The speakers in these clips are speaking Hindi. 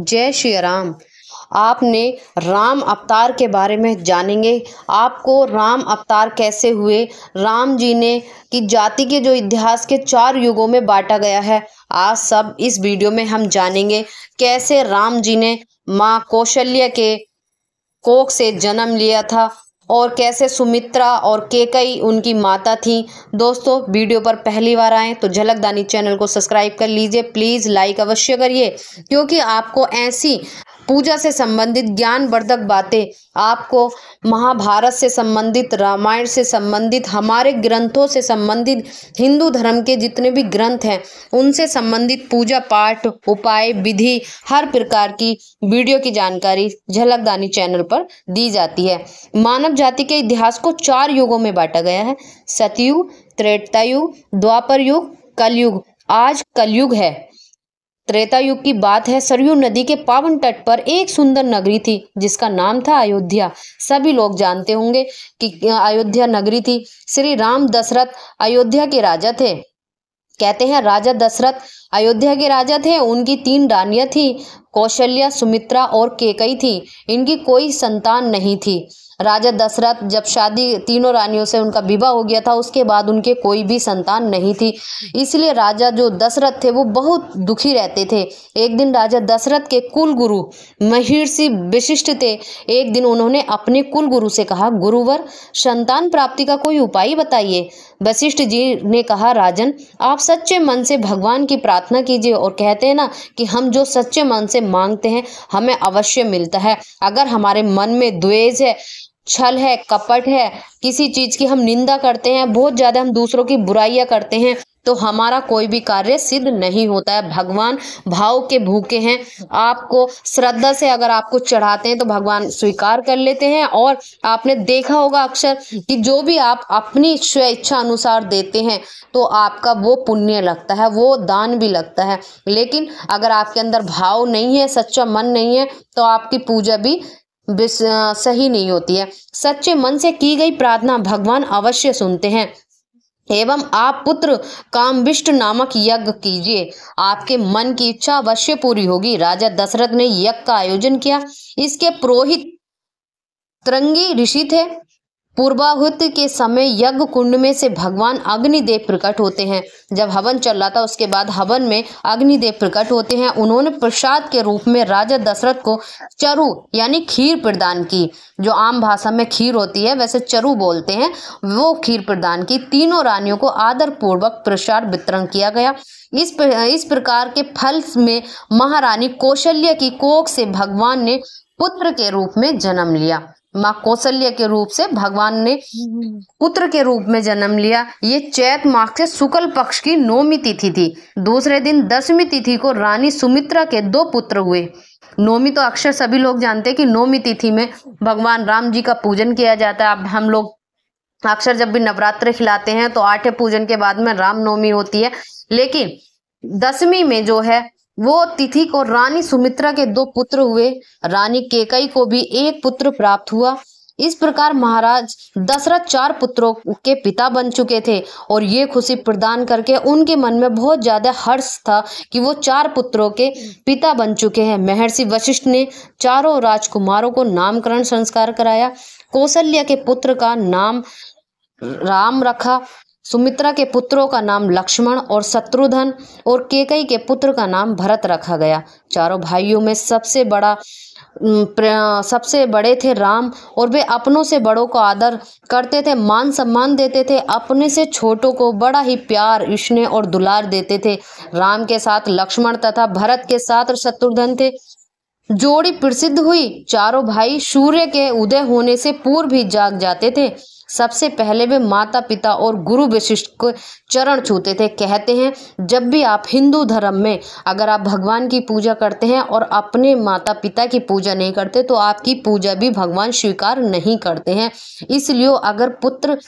जय श्री राम आपने राम अवतार के बारे में जानेंगे आपको राम अवतार कैसे हुए राम जी ने कि जाति के जो इतिहास के चार युगों में बांटा गया है आज सब इस वीडियो में हम जानेंगे कैसे राम जी ने माँ कौशल्य के कोख से जन्म लिया था और कैसे सुमित्रा और केकई उनकी माता थी दोस्तों वीडियो पर पहली बार आएँ तो झलक दानी चैनल को सब्सक्राइब कर लीजिए प्लीज़ लाइक अवश्य करिए क्योंकि आपको ऐसी पूजा से संबंधित ज्ञानवर्धक बातें आपको महाभारत से संबंधित रामायण से संबंधित हमारे ग्रंथों से संबंधित हिंदू धर्म के जितने भी ग्रंथ हैं उनसे संबंधित पूजा पाठ उपाय विधि हर प्रकार की वीडियो की जानकारी झलकदानी चैनल पर दी जाती है मानव जाति के इतिहास को चार युगों में बांटा गया है सतयुग त्रेतायुग द्वापर युग कलयुग आज कलयुग है त्रेता युग की बात है सरयू नदी के पावन तट पर एक सुंदर नगरी थी जिसका नाम था अयोध्या सभी लोग जानते होंगे कि अयोध्या नगरी थी श्री राम दशरथ अयोध्या के राजा थे कहते हैं राजा दशरथ अयोध्या के राजा थे उनकी तीन रानियां थी कौशल्या सुमित्रा और केकई थी इनकी कोई संतान नहीं थी राजा दशरथ जब शादी तीनों रानियों से उनका विवाह हो गया था उसके बाद उनके कोई भी संतान नहीं थी इसलिए राजा जो दशरथ थे वो बहुत दुखी रहते थे एक दिन राजा दशरथ के कुल गुरु महर्षि विशिष्ट थे एक दिन उन्होंने अपने कुल गुरु से कहा गुरुवर संतान प्राप्ति का कोई उपाय बताइए वशिष्ठ जी ने कहा राजन आप सच्चे मन से भगवान की प्रार्थना कीजिए और कहते हैं ना कि हम जो सच्चे मन से मांगते हैं हमें अवश्य मिलता है अगर हमारे मन में द्वेष है छल है कपट है किसी चीज़ की हम निंदा करते हैं बहुत ज़्यादा हम दूसरों की बुराइयां करते हैं तो हमारा कोई भी कार्य सिद्ध नहीं होता है भगवान भाव के भूखे हैं आपको श्रद्धा से अगर आपको चढ़ाते हैं तो भगवान स्वीकार कर लेते हैं और आपने देखा होगा अक्सर कि जो भी आप अपनी इच्छा अनुसार देते हैं तो आपका वो पुण्य लगता है वो दान भी लगता है लेकिन अगर आपके अंदर भाव नहीं है सच्चा मन नहीं है तो आपकी पूजा भी सही नहीं होती है सच्चे मन से की गई प्रार्थना भगवान अवश्य सुनते हैं एवं आप पुत्र कामविष्ट नामक यज्ञ कीजिए आपके मन की इच्छा अवश्य पूरी होगी राजा दशरथ ने यज्ञ का आयोजन किया इसके पुरोहित त्रंगी ऋषि थे पूर्वाहुत के समय यज्ञ कुंड में से भगवान अग्निदेव प्रकट होते हैं जब हवन चल रहा था उसके बाद हवन में अग्निदेव प्रकट होते हैं उन्होंने प्रसाद के रूप में राजा दशरथ को चरु यानी खीर प्रदान की जो आम भाषा में खीर होती है वैसे चरु बोलते हैं वो खीर प्रदान की तीनों रानियों को आदर पूर्वक प्रसाद वितरण किया गया इस प्र, इस प्रकार के फल में महारानी कौशल्य की कोख से भगवान ने पुत्र के रूप में जन्म लिया माँ कौशल्य के रूप से भगवान ने पुत्र के रूप में जन्म लिया ये चैत माह से शुक्ल पक्ष की नौमी तिथि थी दूसरे दिन दसवीं तिथि को रानी सुमित्रा के दो पुत्र हुए नौमी तो अक्सर सभी लोग जानते हैं कि नौमी तिथि में भगवान राम जी का पूजन किया जाता है अब हम लोग अक्सर जब भी नवरात्र खिलाते हैं तो आठे पूजन के बाद में रामनवमी होती है लेकिन दसवीं में जो है वो तिथि को रानी सुमित्रा के दो पुत्र हुए रानी केकई को भी एक पुत्र प्राप्त हुआ इस प्रकार महाराज दशरथ चार पुत्रों के पिता बन चुके थे और ये खुशी प्रदान करके उनके मन में बहुत ज़्यादा हर्ष था कि वो चार पुत्रों के पिता बन चुके हैं महर्षि वशिष्ठ ने चारों राजकुमारों को नामकरण संस्कार कराया कौशल्य के पुत्र का नाम राम रखा सुमित्रा के पुत्रों का नाम लक्ष्मण और शत्रुधन और केकई के पुत्र का नाम भरत रखा गया चारों भाइयों में सबसे बड़ा सबसे बड़े थे राम और वे अपनों से बड़ों को आदर करते थे मान सम्मान देते थे अपने से छोटों को बड़ा ही प्यार स्नेह और दुलार देते थे राम के साथ लक्ष्मण तथा भरत के साथ शत्रुघ्न थे जोड़ी प्रसिद्ध हुई चारों भाई सूर्य के उदय होने से पूर्व भी जाग जाते थे सबसे पहले वे माता पिता और गुरु विशिष्ट को चरण छूते थे कहते हैं जब भी आप हिंदू धर्म में अगर आप भगवान की पूजा करते हैं और अपने माता पिता की पूजा नहीं करते तो आपकी पूजा भी भगवान स्वीकार नहीं करते हैं इसलिए अगर पुत्र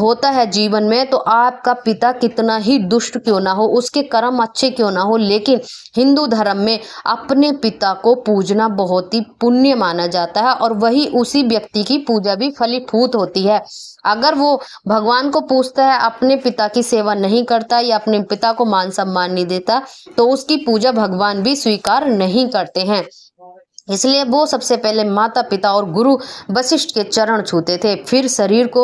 होता है जीवन में तो आपका पिता कितना ही दुष्ट क्यों ना हो उसके कर्म अच्छे क्यों ना हो लेकिन हिंदू धर्म में अपने पिता को पूजना बहुत ही पुण्य माना जाता है और वही उसी व्यक्ति की पूजा भी फलीफूत होती है है अगर वो भगवान को पूछता है अपने पिता की सेवा नहीं करता या अपने पिता को मान सम्मान नहीं देता तो उसकी पूजा भगवान भी स्वीकार नहीं करते हैं इसलिए वो सबसे पहले माता पिता और गुरु वशिष्ठ के चरण छूते थे फिर शरीर को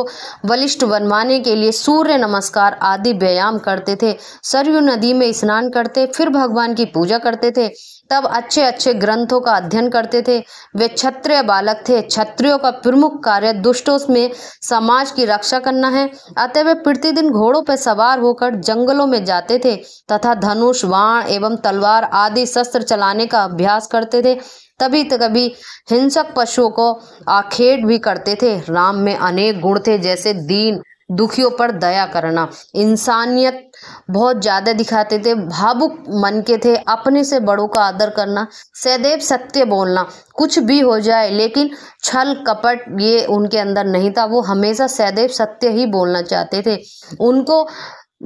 बलिष्ठ बनवाने के लिए सूर्य नमस्कार आदि व्यायाम करते थे सरयू नदी में स्नान करते फिर भगवान की पूजा करते थे तब अच्छे अच्छे ग्रंथों का अध्ययन करते थे वे क्षत्रिय बालक थे क्षत्रियों का प्रमुख कार्य दुष्टों में समाज की रक्षा करना है अतः वे प्रतिदिन घोड़ों पर सवार होकर जंगलों में जाते थे तथा धनुष वाण एवं तलवार आदि शस्त्र चलाने का अभ्यास करते थे तभी कभी हिंसक पशुओं को आखेड़ भी करते थे राम में अनेक गुण थे जैसे दीन दुखियों पर दया करना इंसानियत बहुत ज़्यादा दिखाते थे भावुक मन के थे अपने से बड़ों का आदर करना सदैव सत्य बोलना कुछ भी हो जाए लेकिन छल कपट ये उनके अंदर नहीं था वो हमेशा सदैव सत्य ही बोलना चाहते थे उनको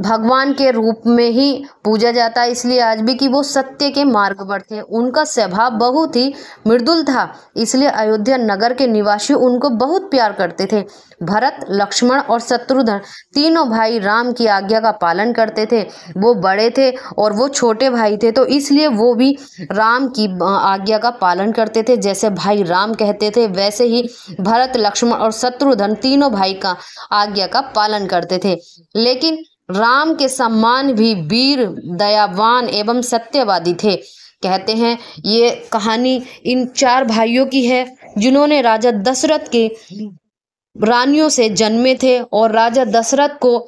भगवान के रूप में ही पूजा जाता है इसलिए आज भी कि वो सत्य के मार्ग पर थे उनका स्वभाव बहुत ही मृदुल था इसलिए अयोध्या नगर के निवासी उनको बहुत प्यार करते थे भरत लक्ष्मण और शत्रुधन तीनों भाई राम की आज्ञा का पालन करते थे वो बड़े थे और वो छोटे भाई थे तो इसलिए वो भी राम की आज्ञा का पालन करते थे जैसे भाई राम कहते थे वैसे ही भरत लक्ष्मण और शत्रुधन तीनों भाई का आज्ञा का पालन करते थे लेकिन राम के सम्मान भी वीर दयावान एवं सत्यवादी थे कहते हैं ये कहानी इन चार भाइयों की है जिन्होंने राजा दशरथ के रानियों से जन्मे थे और राजा दशरथ को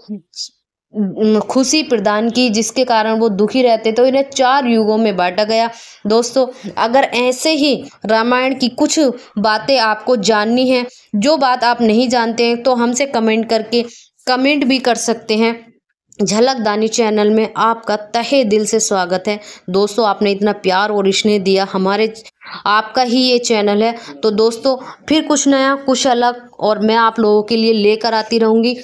खुशी प्रदान की जिसके कारण वो दुखी रहते तो इन्हें चार युगों में बांटा गया दोस्तों अगर ऐसे ही रामायण की कुछ बातें आपको जाननी है जो बात आप नहीं जानते हैं तो हमसे कमेंट करके कमेंट भी कर सकते हैं झलक दानी चैनल में आपका तहे दिल से स्वागत है दोस्तों आपने इतना प्यार और स्नेह दिया हमारे आपका ही ये चैनल है तो दोस्तों फिर कुछ नया कुछ अलग और मैं आप लोगों के लिए लेकर आती रहूँगी